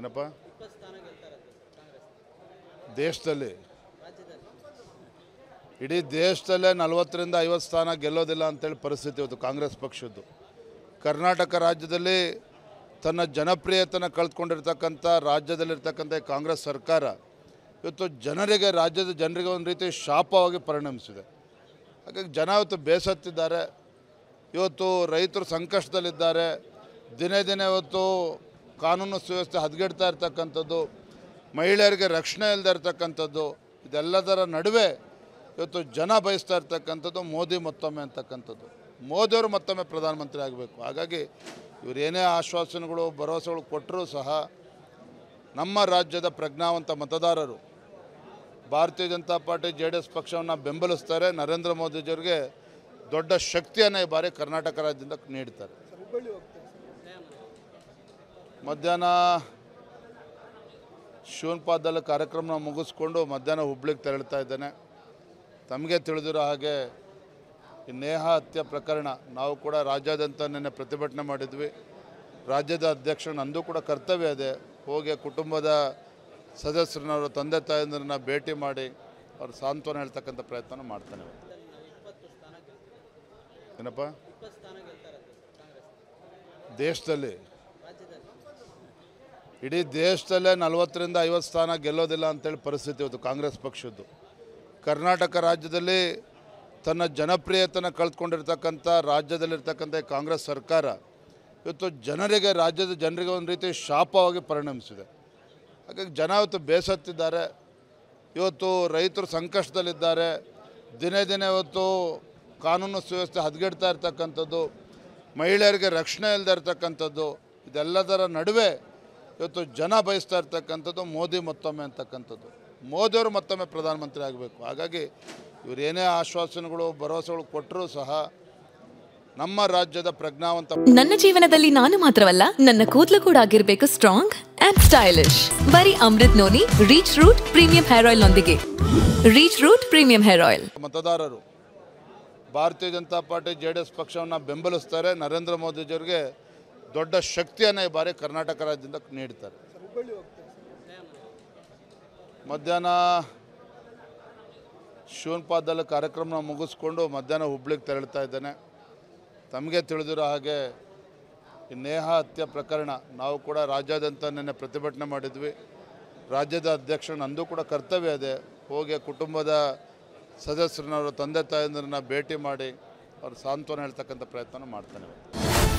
ಏನಪ್ಪ ದೇಶದಲ್ಲಿ ಇಡೀ ದೇಶದಲ್ಲೇ ನಲವತ್ತರಿಂದ ಐವತ್ತು ಸ್ಥಾನ ಗೆಲ್ಲೋದಿಲ್ಲ ಅಂತೇಳಿ ಪರಿಸ್ಥಿತಿ ಇವತ್ತು ಕಾಂಗ್ರೆಸ್ ಪಕ್ಷದ್ದು ಕರ್ನಾಟಕ ರಾಜ್ಯದಲ್ಲಿ ತನ್ನ ಜನಪ್ರಿಯತನ ಕಳೆದುಕೊಂಡಿರ್ತಕ್ಕಂಥ ರಾಜ್ಯದಲ್ಲಿರ್ತಕ್ಕಂಥ ಕಾಂಗ್ರೆಸ್ ಸರ್ಕಾರ ಇವತ್ತು ಜನರಿಗೆ ರಾಜ್ಯದ ಜನರಿಗೆ ಒಂದು ರೀತಿ ಶಾಪವಾಗಿ ಪರಿಣಮಿಸಿದೆ ಹಾಗಾಗಿ ಜನ ಇವತ್ತು ಬೇಸತ್ತಿದ್ದಾರೆ ಇವತ್ತು ರೈತರು ಸಂಕಷ್ಟದಲ್ಲಿದ್ದಾರೆ ದಿನೇ ದಿನೇ ಇವತ್ತು ಕಾನೂನು ಸುವ್ಯವಸ್ಥೆ ಹದಗೆಡ್ತಾ ಇರ್ತಕ್ಕಂಥದ್ದು ಮಹಿಳೆಯರಿಗೆ ರಕ್ಷಣೆ ಇಲ್ಲದೆ ಇರ್ತಕ್ಕಂಥದ್ದು ಇದೆಲ್ಲದರ ನಡುವೆ ಇವತ್ತು ಜನ ಬಯಸ್ತಾ ಇರ್ತಕ್ಕಂಥದ್ದು ಮೋದಿ ಮತ್ತೊಮ್ಮೆ ಅಂತಕ್ಕಂಥದ್ದು ಮೋದಿಯವರು ಮತ್ತೊಮ್ಮೆ ಪ್ರಧಾನಮಂತ್ರಿ ಆಗಬೇಕು ಹಾಗಾಗಿ ಇವರೇನೇ ಏನೇ ಆಶ್ವಾಸನೆಗಳು ಭರವಸೆಗಳು ಕೊಟ್ಟರೂ ಸಹ ನಮ್ಮ ರಾಜ್ಯದ ಪ್ರಜ್ಞಾವಂತ ಮತದಾರರು Bharatiya Janata party J D S ಪಕ್ಷವನ್ನು ಬೆಂಬಲಿಸ್ತಾರೆ ನರೇಂದ್ರ ಮೋದಿಜಿಯವರಿಗೆ ದೊಡ್ಡ ಶಕ್ತಿಯನ್ನು ಈ ಬಾರಿ ಕರ್ನಾಟಕ ರಾಜ್ಯದಿಂದ ನೀಡ್ತಾರೆ ಮಧ್ಯಾಹ್ನ ಶಿವನ್ಪಾದಲ್ಲಿ ಕಾರ್ಯಕ್ರಮನ ಮುಗಿಸ್ಕೊಂಡು ಮಧ್ಯಾಹ್ನ ಹುಬ್ಳಿಗೆ ತೆರಳುತ್ತಾ ಇದ್ದೇನೆ ತಮಗೆ ತಿಳಿದಿರೋ ಹಾಗೆ ನೇಹ ಹತ್ಯೆ ಪ್ರಕರಣ ನಾವು ಕೂಡ ರಾಜ್ಯಾದ್ಯಂತ ನಿನ್ನೆ ಪ್ರತಿಭಟನೆ ಮಾಡಿದ್ವಿ ರಾಜ್ಯದ ಅಧ್ಯಕ್ಷ ನಂದು ಕೂಡ ಕರ್ತವ್ಯ ಇದೆ ಹೋಗಿ ಕುಟುಂಬದ ಸದಸ್ಯರನ್ನವರು ತಂದೆ ತಾಯಿಯಂದ್ರನ್ನ ಭೇಟಿ ಮಾಡಿ ಅವ್ರ ಸಾಂತ್ವನ ಹೇಳ್ತಕ್ಕಂಥ ಪ್ರಯತ್ನ ಮಾಡ್ತಾನೆ ಏನಪ್ಪ ದೇಶದಲ್ಲಿ ಇಡೀ ದೇಶದಲ್ಲೇ ನಲವತ್ತರಿಂದ ಐವತ್ತು ಸ್ಥಾನ ಗೆಲ್ಲೋದಿಲ್ಲ ಅಂತೇಳಿ ಪರಿಸ್ಥಿತಿ ಇವತ್ತು ಕಾಂಗ್ರೆಸ್ ಪಕ್ಷದ್ದು ಕರ್ನಾಟಕ ರಾಜ್ಯದಲ್ಲಿ ತನ್ನ ಜನಪ್ರಿಯತನ ಕಳೆದುಕೊಂಡಿರ್ತಕ್ಕಂಥ ರಾಜ್ಯದಲ್ಲಿರ್ತಕ್ಕಂಥ ಕಾಂಗ್ರೆಸ್ ಸರ್ಕಾರ ಇವತ್ತು ಜನರಿಗೆ ರಾಜ್ಯದ ಜನರಿಗೆ ಒಂದು ರೀತಿ ಶಾಪವಾಗಿ ಪರಿಣಮಿಸಿದೆ ಹಾಗಾಗಿ ಜನ ಇವತ್ತು ಬೇಸತ್ತಿದ್ದಾರೆ ಇವತ್ತು ರೈತರು ಸಂಕಷ್ಟದಲ್ಲಿದ್ದಾರೆ ದಿನೇ ದಿನೇ ಇವತ್ತು ಕಾನೂನು ಸುವ್ಯವಸ್ಥೆ ಹದಗೆಡ್ತಾ ಇರ್ತಕ್ಕಂಥದ್ದು ಮಹಿಳೆಯರಿಗೆ ರಕ್ಷಣೆ ಇಲ್ಲದೆ ಇರ್ತಕ್ಕಂಥದ್ದು ಇದೆಲ್ಲದರ ನಡುವೆ ಇವತ್ತು ಜನ ಬಯಸ್ತಾ ಇರ್ತಕ್ಕಂಥದ್ದು ಮೋದಿ ಮತ್ತೊಮ್ಮೆ ಅಂತಕ್ಕಂಥದ್ದು ಮೋದಿಯವರು ಮತ್ತೊಮ್ಮೆ ಪ್ರಧಾನಮಂತ್ರಿ ಆಗಬೇಕು ಹಾಗಾಗಿ ಇವರೇನೇ ಆಶ್ವಾಸನೆಗಳು ಭರವಸೆಗಳು ಕೊಟ್ಟರೂ ಸಹ ನಮ್ಮ ರಾಜ್ಯದ ಪ್ರಜ್ಞಾವಂತ ನನ್ನ ಜೀವನದಲ್ಲಿ ನಾನು ಮಾತ್ರವಲ್ಲ ನನ್ನ ಕೂದಲು ಕೂಡ ಆಗಿರ್ಬೇಕು ಸ್ಟ್ರಾಂಗ್ ಅಂಡ್ ಸ್ಟೈಲಿಶ್ ಬರೀ Amrit noni rich root premium hair oil ನೊಂದಿಗೆ rich root premium hair oil ಮತದಾರರು Bharatiya Janata party JDS D S ಪಕ್ಷವನ್ನು ಬೆಂಬಲಿಸ್ತಾರೆ ನರೇಂದ್ರ ಮೋದಿಜಿಯವರಿಗೆ ದೊಡ್ಡ ಶಕ್ತಿಯನ್ನು ಈ ಬಾರಿ ಕರ್ನಾಟಕ ರಾಜ್ಯದಿಂದ ನೀಡ್ತಾರೆ ಮಧ್ಯಾಹ್ನ ಶಿವನ್ಪಾದಲ್ಲಿ ಕಾರ್ಯಕ್ರಮ ಮುಗಿಸ್ಕೊಂಡು ಮಧ್ಯಾಹ್ನ ಹುಬ್ಳಿಗೆ ತೆರಳ್ತಾ ಇದ್ದೇನೆ ತಮಗೆ ತಿಳಿದಿರೋ ಹಾಗೆ ಈ ನೇಹ ಹತ್ಯೆ ಪ್ರಕರಣ ನಾವು ಕೂಡ ರಾಜ್ಯಾದ್ಯಂತ ನಿನ್ನೆ ಪ್ರತಿಭಟನೆ ಮಾಡಿದ್ವಿ ರಾಜ್ಯದ ಅಧ್ಯಕ್ಷ ನಂದು ಕೂಡ ಕರ್ತವ್ಯ ಇದೆ ಹೋಗಿ ಕುಟುಂಬದ ಸದಸ್ಯರನ್ನ ತಂದೆ ತಾಯಂದಿರನ್ನ ಭೇಟಿ ಮಾಡಿ ಅವ್ರ ಸಾಂತ್ವನ ಹೇಳ್ತಕ್ಕಂಥ ಪ್ರಯತ್ನ ಮಾಡ್ತಾನೆ